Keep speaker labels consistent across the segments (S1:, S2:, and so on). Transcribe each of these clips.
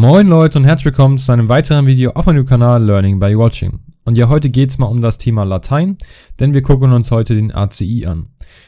S1: Moin Leute und herzlich willkommen zu einem weiteren Video auf meinem Kanal Learning by Watching. Und ja, heute geht's mal um das Thema Latein, denn wir gucken uns heute den ACI an.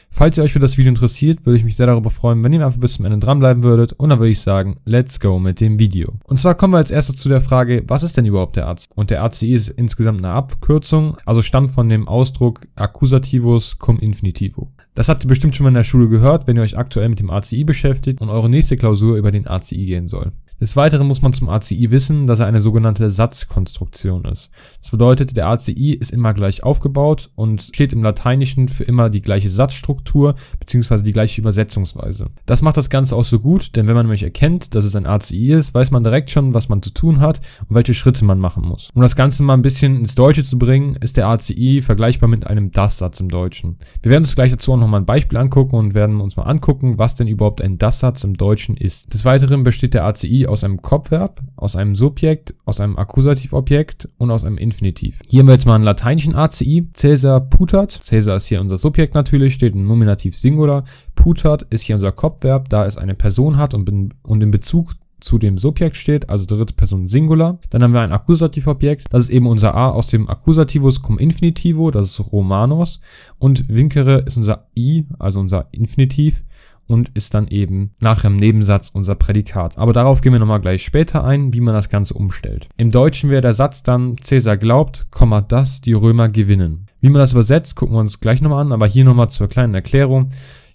S1: Falls ihr euch für das Video interessiert, würde ich mich sehr darüber freuen, wenn ihr einfach bis zum Ende dranbleiben würdet und dann würde ich sagen, let's go mit dem Video. Und zwar kommen wir als erstes zu der Frage, was ist denn überhaupt der ACI? Und der ACI ist insgesamt eine Abkürzung, also stammt von dem Ausdruck Accusativus cum Infinitivo. Das habt ihr bestimmt schon mal in der Schule gehört, wenn ihr euch aktuell mit dem ACI beschäftigt und eure nächste Klausur über den ACI gehen soll. Des Weiteren muss man zum ACI wissen, dass er eine sogenannte Satzkonstruktion ist. Das bedeutet, der ACI ist immer gleich aufgebaut und steht im Lateinischen für immer die gleiche Satzstruktur bzw. die gleiche Übersetzungsweise. Das macht das Ganze auch so gut, denn wenn man nämlich erkennt, dass es ein ACI ist, weiß man direkt schon, was man zu tun hat und welche Schritte man machen muss. Um das Ganze mal ein bisschen ins Deutsche zu bringen, ist der ACI vergleichbar mit einem Das-Satz im Deutschen. Wir werden uns gleich dazu auch nochmal ein Beispiel angucken und werden uns mal angucken, was denn überhaupt ein Das-Satz im Deutschen ist. Des Weiteren besteht der ACI aus einem Kopfverb, aus einem Subjekt, aus einem Akkusativobjekt und aus einem Infinitiv. Hier haben wir jetzt mal einen lateinischen ACI. Caesar putat. Caesar ist hier unser Subjekt natürlich, steht im Nominativ Singular. Putat ist hier unser Kopfverb, da es eine Person hat und, bin, und in Bezug zu dem Subjekt steht, also dritte Person Singular. Dann haben wir ein Akkusativobjekt, das ist eben unser A aus dem Akkusativus cum Infinitivo, das ist Romanos. Und Vincere ist unser I, also unser Infinitiv und ist dann eben nach dem Nebensatz unser Prädikat. Aber darauf gehen wir nochmal gleich später ein, wie man das Ganze umstellt. Im Deutschen wäre der Satz dann Cäsar glaubt, das die Römer gewinnen. Wie man das übersetzt, gucken wir uns gleich nochmal an, aber hier nochmal zur kleinen Erklärung.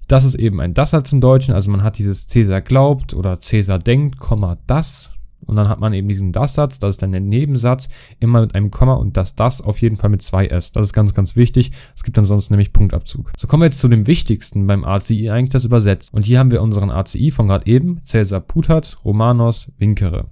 S1: Das ist eben ein Das als im Deutschen, also man hat dieses Cäsar glaubt oder Cäsar denkt, das und dann hat man eben diesen Das-Satz, das ist dann der Nebensatz, immer mit einem Komma und das Das auf jeden Fall mit zwei S. Das ist ganz, ganz wichtig. Es gibt ansonsten nämlich Punktabzug. So kommen wir jetzt zu dem Wichtigsten beim ACI, eigentlich das Übersetzen. Und hier haben wir unseren ACI von gerade eben, Cäsar Putat, Romanos, Winkere.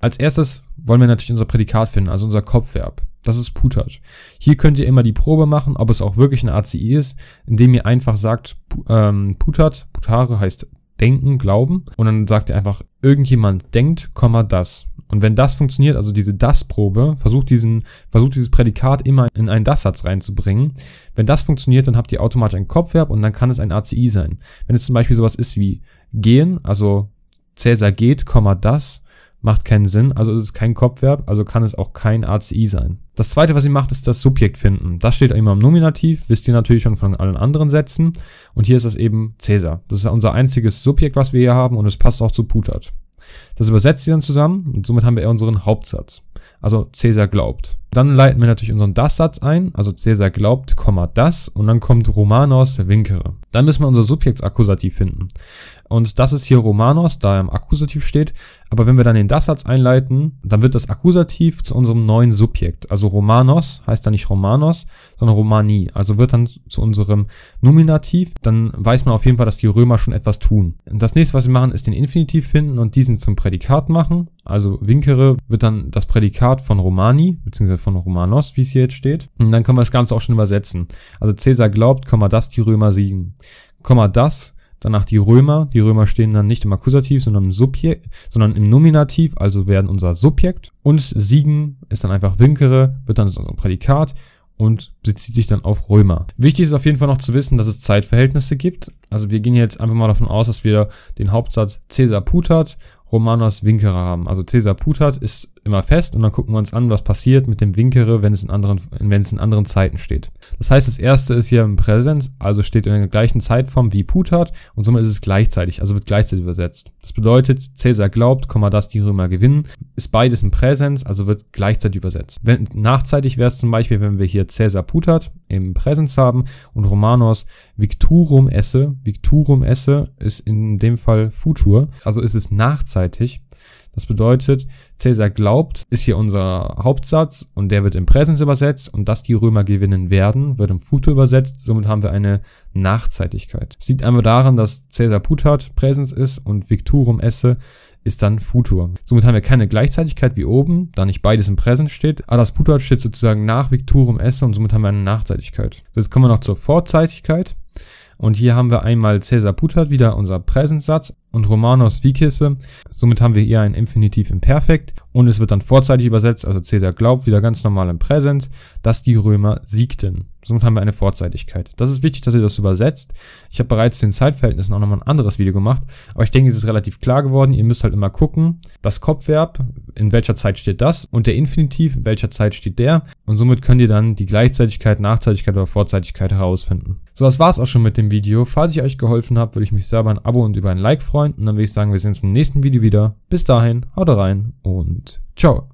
S1: Als erstes wollen wir natürlich unser Prädikat finden, also unser Kopfverb. Das ist Putat. Hier könnt ihr immer die Probe machen, ob es auch wirklich ein ACI ist, indem ihr einfach sagt, ähm, Putat, Putare heißt denken, glauben. Und dann sagt ihr einfach, irgendjemand denkt, Komma, das. Und wenn das funktioniert, also diese Das-Probe, versucht diesen, versucht dieses Prädikat immer in einen Das-Satz reinzubringen. Wenn das funktioniert, dann habt ihr automatisch ein Kopfverb und dann kann es ein ACI sein. Wenn es zum Beispiel sowas ist wie gehen, also Cäsar geht, Komma, das, macht keinen Sinn, also ist es kein Kopfverb, also kann es auch kein ACI sein. Das zweite, was sie macht, ist das Subjekt finden. Das steht immer im Nominativ, wisst ihr natürlich schon von allen anderen Sätzen. Und hier ist das eben Cäsar. Das ist ja unser einziges Subjekt, was wir hier haben und es passt auch zu Putat. Das übersetzt sie dann zusammen und somit haben wir unseren Hauptsatz. Also Cäsar glaubt. Dann leiten wir natürlich unseren Das-Satz ein, also Cäsar glaubt, das und dann kommt Romanos winkere. Dann müssen wir unser Subjektsakkusativ finden. Und das ist hier Romanos, da er im Akkusativ steht. Aber wenn wir dann den Dassatz einleiten, dann wird das Akkusativ zu unserem neuen Subjekt. Also Romanos heißt dann nicht Romanos, sondern Romani. Also wird dann zu unserem Nominativ. Dann weiß man auf jeden Fall, dass die Römer schon etwas tun. Das nächste, was wir machen, ist den Infinitiv finden und diesen zum Prädikat machen. Also Winkere wird dann das Prädikat von Romani, beziehungsweise von Romanos, wie es hier jetzt steht. Und dann können wir das Ganze auch schon übersetzen. Also Cäsar glaubt, dass die Römer siegen. Komma das, danach die Römer. Die Römer stehen dann nicht im Akkusativ, sondern im Subjekt, sondern im Nominativ, also werden unser Subjekt. Und siegen ist dann einfach winkere, wird dann unser Prädikat und bezieht sich dann auf Römer. Wichtig ist auf jeden Fall noch zu wissen, dass es Zeitverhältnisse gibt. Also wir gehen jetzt einfach mal davon aus, dass wir den Hauptsatz Caesar putat, Romanus Winkere haben. Also Caesar putat ist immer fest und dann gucken wir uns an, was passiert mit dem Winkere, wenn es in anderen, wenn es in anderen Zeiten steht. Das heißt, das erste ist hier im Präsens, also steht in der gleichen Zeitform wie Putat und somit ist es gleichzeitig, also wird gleichzeitig übersetzt. Das bedeutet, Cäsar glaubt, Komma, dass die Römer gewinnen, ist beides im Präsens, also wird gleichzeitig übersetzt. Wenn, nachzeitig wäre es zum Beispiel, wenn wir hier Cäsar Putat im Präsens haben und Romanos Victorum esse, Victorum esse ist in dem Fall Futur, also ist es nachzeitig das bedeutet, Cäsar glaubt, ist hier unser Hauptsatz und der wird im Präsens übersetzt und dass die Römer gewinnen werden, wird im Futur übersetzt. Somit haben wir eine Nachzeitigkeit. Sieht einmal daran, dass Cäsar Putat Präsens ist und Victorum esse ist dann Futur. Somit haben wir keine Gleichzeitigkeit wie oben, da nicht beides im Präsens steht, aber ah, das Putat steht sozusagen nach Victorum esse und somit haben wir eine Nachzeitigkeit. Jetzt kommen wir noch zur Vorzeitigkeit. Und hier haben wir einmal Cäsar Putat, wieder unser Präsenssatz und Romanos Vikisse. Somit haben wir hier ein Infinitiv im Perfekt. Und es wird dann vorzeitig übersetzt, also Caesar glaubt wieder ganz normal im Präsent, dass die Römer siegten. Somit haben wir eine Vorzeitigkeit. Das ist wichtig, dass ihr das übersetzt. Ich habe bereits zu den Zeitverhältnissen auch nochmal ein anderes Video gemacht, aber ich denke, es ist relativ klar geworden. Ihr müsst halt immer gucken, das Kopfverb, in welcher Zeit steht das und der Infinitiv, in welcher Zeit steht der. Und somit könnt ihr dann die Gleichzeitigkeit, Nachzeitigkeit oder Vorzeitigkeit herausfinden. So, das war's auch schon mit dem Video. Falls ich euch geholfen habe, würde ich mich sehr über ein Abo und über ein Like freuen. Und dann würde ich sagen, wir sehen uns im nächsten Video wieder. Bis dahin, haut rein und und ciao.